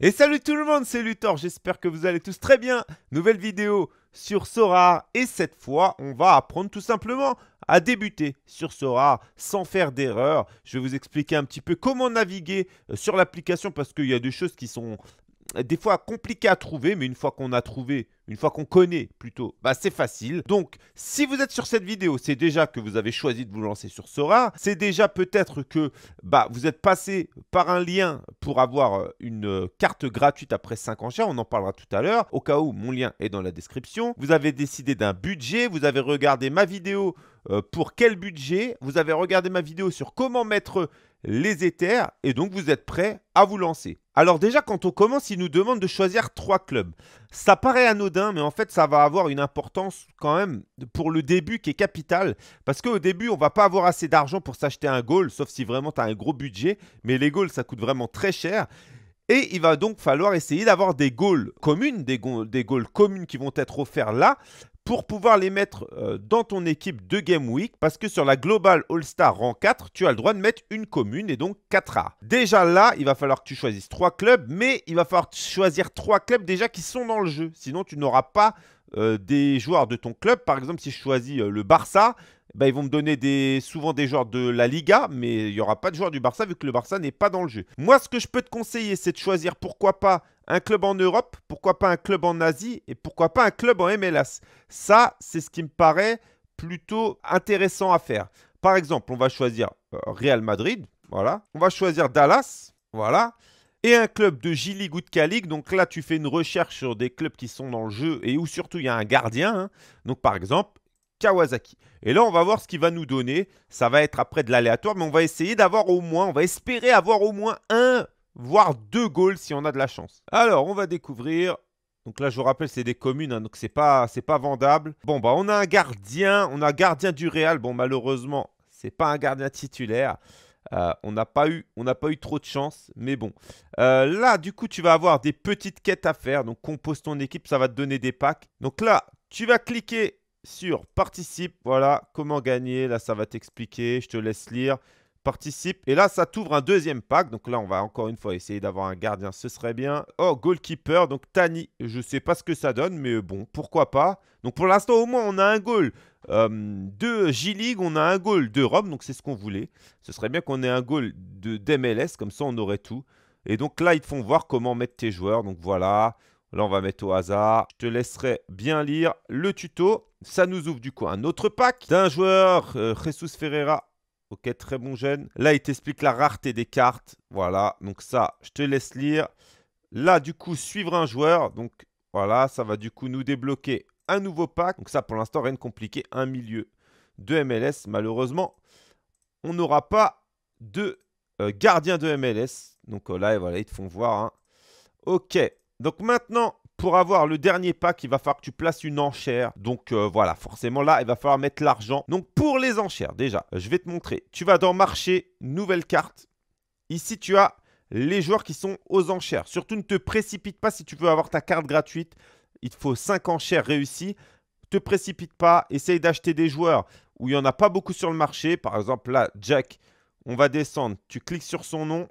Et salut tout le monde, c'est Luthor, j'espère que vous allez tous très bien. Nouvelle vidéo sur Sora et cette fois on va apprendre tout simplement à débuter sur Sora sans faire d'erreur. Je vais vous expliquer un petit peu comment naviguer euh, sur l'application parce qu'il y a des choses qui sont des fois compliqué à trouver, mais une fois qu'on a trouvé, une fois qu'on connaît plutôt, bah c'est facile. Donc si vous êtes sur cette vidéo, c'est déjà que vous avez choisi de vous lancer sur Sora, c'est déjà peut-être que bah, vous êtes passé par un lien pour avoir euh, une euh, carte gratuite après 5 enchères, on en parlera tout à l'heure, au cas où mon lien est dans la description. Vous avez décidé d'un budget, vous avez regardé ma vidéo euh, pour quel budget, vous avez regardé ma vidéo sur comment mettre les éthers et donc vous êtes prêt à vous lancer. Alors déjà quand on commence, il nous demande de choisir trois clubs. Ça paraît anodin mais en fait ça va avoir une importance quand même pour le début qui est capital parce qu'au début on va pas avoir assez d'argent pour s'acheter un goal sauf si vraiment tu as un gros budget mais les goals ça coûte vraiment très cher. Et il va donc falloir essayer d'avoir des goals communes, des, des goals communes qui vont être offerts là pour pouvoir les mettre euh, dans ton équipe de Game Week parce que sur la Global All-Star rang 4, tu as le droit de mettre une commune et donc 4A. Déjà là, il va falloir que tu choisisses 3 clubs, mais il va falloir choisir 3 clubs déjà qui sont dans le jeu. Sinon, tu n'auras pas euh, des joueurs de ton club. Par exemple, si je choisis euh, le Barça, bah, ils vont me donner des, souvent des joueurs de la Liga, mais il n'y aura pas de joueurs du Barça vu que le Barça n'est pas dans le jeu. Moi, ce que je peux te conseiller, c'est de choisir pourquoi pas un club en Europe, pourquoi pas un club en Asie et pourquoi pas un club en MLS. Ça, c'est ce qui me paraît plutôt intéressant à faire. Par exemple, on va choisir euh, Real Madrid, voilà. On va choisir Dallas, voilà et un club de J-League Donc là, tu fais une recherche sur des clubs qui sont dans le jeu et où surtout il y a un gardien. Hein. Donc par exemple, Kawasaki. Et là, on va voir ce qu'il va nous donner. Ça va être après de l'aléatoire, mais on va essayer d'avoir au moins, on va espérer avoir au moins un, voire deux goals si on a de la chance. Alors, on va découvrir. Donc là, je vous rappelle, c'est des communes, hein, donc c'est pas, pas vendable. Bon, bah, on a un gardien, on a gardien du Real. Bon, malheureusement, c'est pas un gardien titulaire. Euh, on n'a pas, eu, on pas eu trop de chance, mais bon. Euh, là, du coup, tu vas avoir des petites quêtes à faire. Donc, compose ton équipe, ça va te donner des packs. Donc là, tu vas cliquer sur participe. Voilà, comment gagner. Là, ça va t'expliquer. Je te laisse lire. Participe. Et là, ça t'ouvre un deuxième pack. Donc là, on va encore une fois essayer d'avoir un gardien. Ce serait bien. Oh, goalkeeper. Donc Tani, je ne sais pas ce que ça donne, mais bon, pourquoi pas. Donc pour l'instant, au moins, on a un goal. Euh, de J-League, on a un goal de Rome, donc c'est ce qu'on voulait. Ce serait bien qu'on ait un goal d'MLS, comme ça on aurait tout. Et donc là, ils te font voir comment mettre tes joueurs. Donc voilà, là on va mettre au hasard. Je te laisserai bien lire le tuto. Ça nous ouvre du coup un autre pack d'un joueur, euh, Jesus Ferreira. Ok, très bon jeune. Là, il t'explique la rareté des cartes. Voilà, donc ça, je te laisse lire. Là, du coup, suivre un joueur. Donc voilà, ça va du coup nous débloquer un nouveau pack. Donc ça, pour l'instant, rien de compliqué. Un milieu de MLS. Malheureusement, on n'aura pas de euh, gardien de MLS. Donc euh, là, voilà, ils te font voir. Hein. Ok. Donc maintenant, pour avoir le dernier pack, il va falloir que tu places une enchère. Donc euh, voilà, forcément là, il va falloir mettre l'argent. Donc pour les enchères, déjà, je vais te montrer. Tu vas dans marché, nouvelle carte. Ici, tu as les joueurs qui sont aux enchères. Surtout, ne te précipite pas si tu veux avoir ta carte gratuite. Il te faut 5 enchères réussies. Te précipite pas. Essaye d'acheter des joueurs où il n'y en a pas beaucoup sur le marché. Par exemple, là, Jack, on va descendre. Tu cliques sur son nom.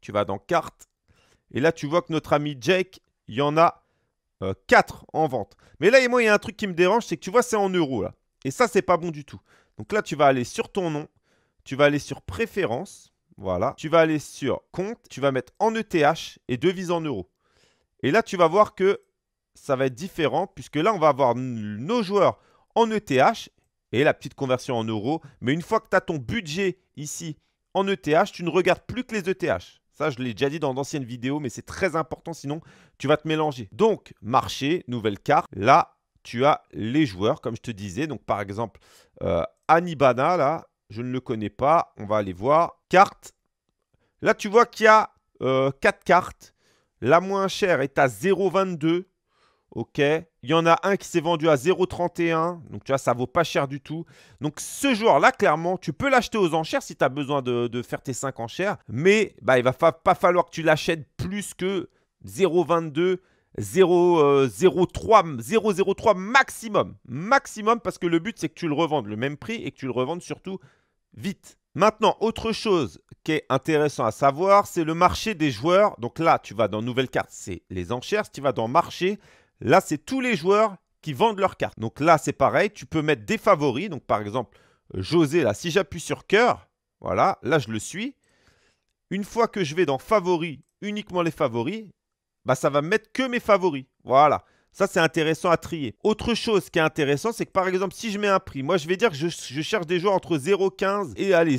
Tu vas dans carte. Et là, tu vois que notre ami Jack, il y en a euh, quatre 4 en vente. Mais là, et moi, il y a un truc qui me dérange, c'est que tu vois, c'est en euros là. Et ça, c'est pas bon du tout. Donc là, tu vas aller sur ton nom, tu vas aller sur préférences. voilà. Tu vas aller sur compte, tu vas mettre en ETH et devise en euros. Et là, tu vas voir que ça va être différent puisque là, on va avoir nos joueurs en ETH et la petite conversion en euros. Mais une fois que tu as ton budget ici en ETH, tu ne regardes plus que les ETH. Ça, je l'ai déjà dit dans d'anciennes vidéos, mais c'est très important, sinon tu vas te mélanger. Donc, marché, nouvelle carte. Là, tu as les joueurs, comme je te disais. Donc, par exemple, euh, Anibana, là, je ne le connais pas. On va aller voir. Carte. Là, tu vois qu'il y a 4 euh, cartes. La moins chère est à 0,22. Ok. Il y en a un qui s'est vendu à 0,31. Donc, tu vois, ça vaut pas cher du tout. Donc, ce joueur-là, clairement, tu peux l'acheter aux enchères si tu as besoin de, faire tes 5 enchères. Mais bah, il va pas falloir que tu l'achètes plus que 0,22. 0,03 003 maximum. Maximum parce que le but c'est que tu le revendes le même prix et que tu le revendes surtout vite. Maintenant, autre chose qui est intéressant à savoir, c'est le marché des joueurs. Donc là, tu vas dans Nouvelles cartes », c'est les enchères. Si tu vas dans marché, Là, c'est tous les joueurs qui vendent leurs cartes. Donc là, c'est pareil, tu peux mettre des favoris. Donc par exemple, José, là, si j'appuie sur cœur, voilà, là, je le suis. Une fois que je vais dans favoris, uniquement les favoris, bah, ça va mettre que mes favoris. Voilà. Ça, c'est intéressant à trier. Autre chose qui est intéressant, c'est que par exemple, si je mets un prix, moi, je vais dire que je, cherche des joueurs entre 0,15 et allez,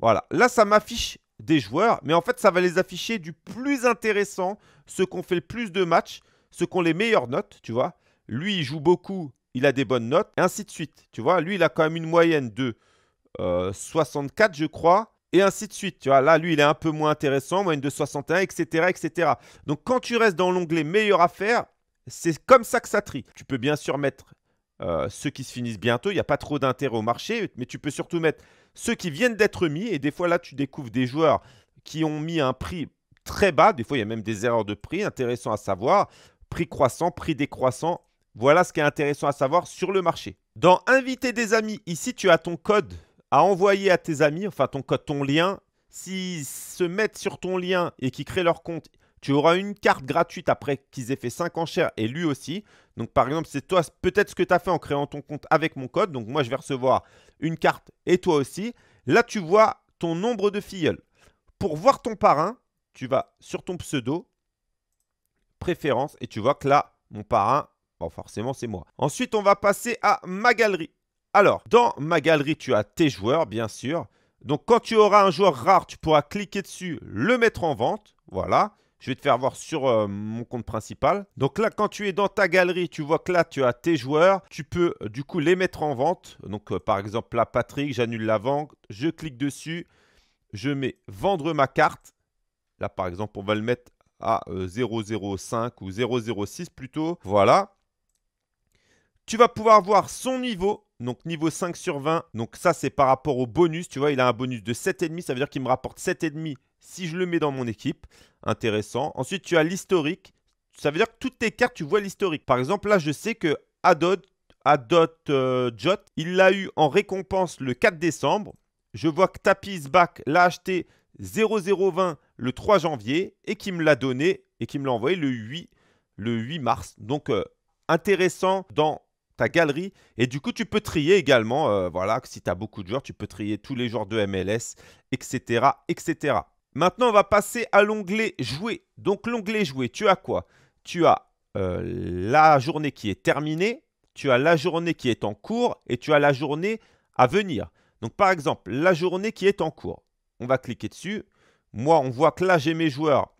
Voilà. Là, ça m'affiche des joueurs. Mais en fait, ça va les afficher du plus intéressant, ceux qu'on fait le plus de matchs, ceux ont les meilleures notes, tu vois. Lui, il joue beaucoup, il a des bonnes notes, et ainsi de suite, tu vois. Lui, il a quand même une moyenne de 64, euh, je crois, et ainsi de suite, tu vois. Là, lui, il est un peu moins intéressant, moyenne de 61, etc., etc. Donc, quand tu restes dans l'onglet « Meilleure affaire », c'est comme ça que ça trie. Tu peux bien sûr mettre euh, ceux qui se finissent bientôt. Il n'y a pas trop d'intérêt au marché, mais tu peux surtout mettre ceux qui viennent d'être mis. Et des fois, là, tu découvres des joueurs qui ont mis un prix très bas. Des fois, il y a même des erreurs de prix. Intéressant à savoir. Prix croissant, prix décroissant. Voilà ce qui est intéressant à savoir sur le marché. Dans Inviter des amis, ici, tu as ton code à envoyer à tes amis, enfin ton code, ton lien. S'ils se mettent sur ton lien et qui créent leur compte, tu auras une carte gratuite après qu'ils aient fait 5 enchères et lui aussi. Donc par exemple, c'est toi peut-être ce que tu as fait en créant ton compte avec mon code. Donc moi, je vais recevoir une carte et toi aussi. Là, tu vois ton nombre de filleuls. Pour voir ton parrain, tu vas sur ton pseudo, préférence, et tu vois que là, mon parrain, bon, forcément, c'est moi. Ensuite, on va passer à ma galerie. Alors, dans ma galerie, tu as tes joueurs, bien sûr. Donc, quand tu auras un joueur rare, tu pourras cliquer dessus, le mettre en vente. Voilà. Je vais te faire voir sur euh, mon compte principal. Donc là, quand tu es dans ta galerie, tu vois que là, tu as tes joueurs. Tu peux euh, du coup les mettre en vente. Donc euh, par exemple, là, Patrick, j'annule la vente. Je clique dessus. Je mets vendre ma carte. Là, par exemple, on va le mettre à 005 ou 006 plutôt. Voilà. Tu vas pouvoir voir son niveau. Donc niveau 5 sur 20. Donc ça, c'est par rapport au bonus. Tu vois, il a un bonus de 7,5. Ça veut dire qu'il me rapporte 7,5 si je le mets dans mon équipe. Intéressant. Ensuite, tu as l'historique. Ça veut dire que toutes tes cartes, tu vois l'historique. Par exemple, là, je sais que Adot, euh, Jot, il l'a eu en récompense le 4 décembre. Je vois que Tapis l'a acheté 0020 le 3 janvier et qui me l'a donné et qui me l'a envoyé le 8, le 8 mars. Donc, euh, intéressant dans ta galerie. Et du coup, tu peux trier également. Euh, voilà, si tu as beaucoup de joueurs, tu peux trier tous les joueurs de MLS, etc. etc. Maintenant, on va passer à l'onglet Jouer. Donc, l'onglet Jouer, tu as quoi Tu as euh, la journée qui est terminée, tu as la journée qui est en cours et tu as la journée à venir. Donc, par exemple, la journée qui est en cours. On va cliquer dessus. Moi, on voit que là, j'ai mes joueurs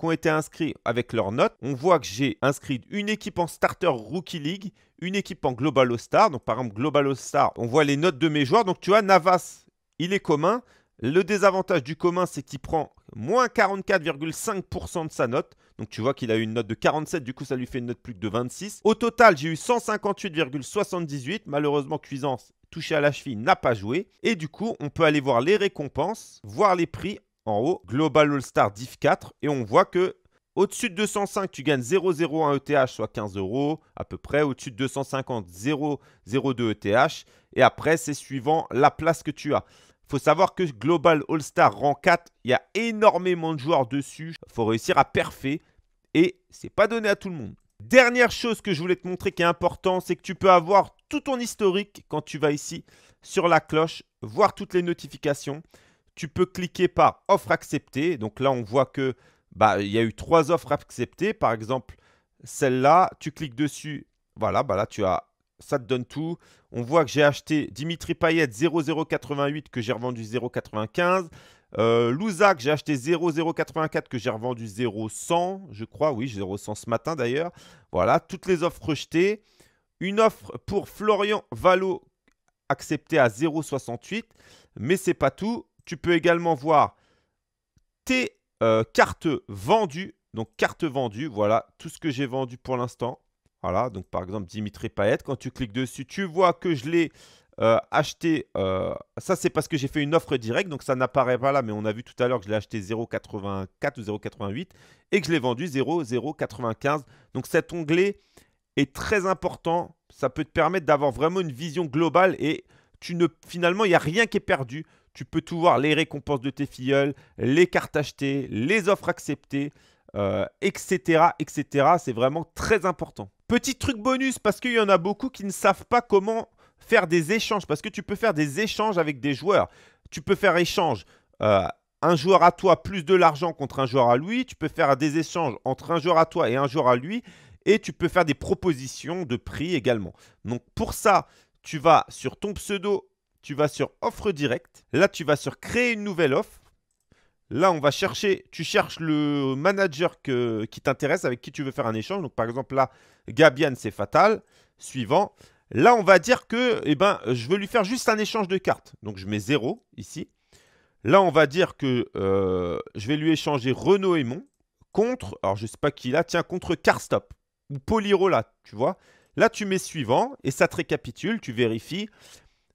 qui ont été inscrits avec leurs notes. On voit que j'ai inscrit une équipe en Starter Rookie League, une équipe en Global All-Star. Donc, par exemple, Global All-Star, on voit les notes de mes joueurs. Donc, tu as Navas, il est commun. Le désavantage du commun, c'est qu'il prend moins 44,5% de sa note. Donc tu vois qu'il a eu une note de 47, du coup ça lui fait une note plus que de 26. Au total, j'ai eu 158,78. Malheureusement, Cuisance, touché à la cheville, n'a pas joué. Et du coup, on peut aller voir les récompenses, voir les prix en haut. Global All-Star Div 4. Et on voit que au-dessus de 205, tu gagnes 0,01 ETH, soit 15 euros à peu près. Au-dessus de 250, 0,02 ETH. Et après, c'est suivant la place que tu as faut savoir que Global All-Star rang 4, il y a énormément de joueurs dessus. Il faut réussir à perfer et c'est pas donné à tout le monde. Dernière chose que je voulais te montrer qui est important, c'est que tu peux avoir tout ton historique quand tu vas ici sur la cloche, voir toutes les notifications. Tu peux cliquer par offre acceptée. Donc là, on voit que bah, il y a eu trois offres acceptées. Par exemple, celle-là, tu cliques dessus. Voilà, bah là, tu as ça te donne tout. On voit que j'ai acheté Dimitri Payet 0088 que j'ai revendu 0,95. Euh, j'ai acheté 0084 que j'ai revendu 0100, je crois. Oui, 0100 ce matin d'ailleurs. Voilà, toutes les offres rejetées. Une offre pour Florian Valo acceptée à 0,68. Mais c'est pas tout. Tu peux également voir tes euh, cartes vendues. Donc, cartes vendues, voilà tout ce que j'ai vendu pour l'instant. Voilà, donc par exemple Dimitri Payet, quand tu cliques dessus, tu vois que je l'ai euh, acheté. Euh, ça, c'est parce que j'ai fait une offre directe, donc ça n'apparaît pas là, mais on a vu tout à l'heure que je l'ai acheté 0,84 ou 0,88 et que je l'ai vendu 0,095. Donc cet onglet est très important. Ça peut te permettre d'avoir vraiment une vision globale et tu ne, finalement, il n'y a rien qui est perdu. Tu peux tout voir, les récompenses de tes filleuls, les cartes achetées, les offres acceptées, etc. Euh, etc. C'est vraiment très important. Petit truc bonus, parce qu'il y en a beaucoup qui ne savent pas comment faire des échanges, parce que tu peux faire des échanges avec des joueurs. Tu peux faire échange euh, un joueur à toi plus de l'argent contre un joueur à lui. Tu peux faire des échanges entre un joueur à toi et un joueur à lui. Et tu peux faire des propositions de prix également. Donc pour ça, tu vas sur ton pseudo, tu vas sur offre directe. Là, tu vas sur créer une nouvelle offre. Là, on va chercher, tu cherches le manager qui t'intéresse, avec qui tu veux faire un échange. Donc, par exemple, là, Gabian, c'est fatal. Suivant. Là, on va dire que eh ben, je veux lui faire juste un échange de cartes. Donc, je mets 0 ici. Là, on va dire que euh, je vais lui échanger Renault et Mont contre, alors je ne sais pas qui là, tiens, contre Carstop ou Poliro tu vois. Là, tu mets suivant et ça te récapitule, tu vérifies.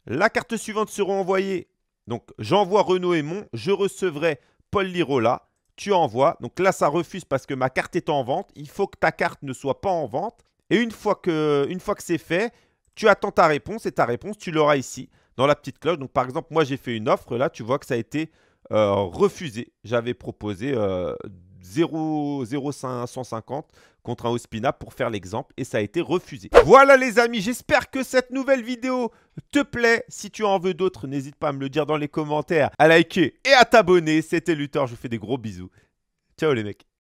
La carte suivante sera envoyée. Donc, j'envoie Renault et Mont, je recevrai Paul Lirola, tu envoies. Donc là, ça refuse parce que ma carte est en vente. Il faut que ta carte ne soit pas en vente. Et une fois que, une fois que c'est fait, tu attends ta réponse et ta réponse, tu l'auras ici dans la petite cloche. Donc par exemple, moi j'ai fait une offre, là tu vois que ça a été euh, refusé. J'avais proposé euh, 0-150 contre un Ospina pour faire l'exemple et ça a été refusé. Voilà les amis, j'espère que cette nouvelle vidéo te plaît. Si tu en veux d'autres, n'hésite pas à me le dire dans les commentaires, à liker et à t'abonner. C'était Luthor, je vous fais des gros bisous. Ciao les mecs.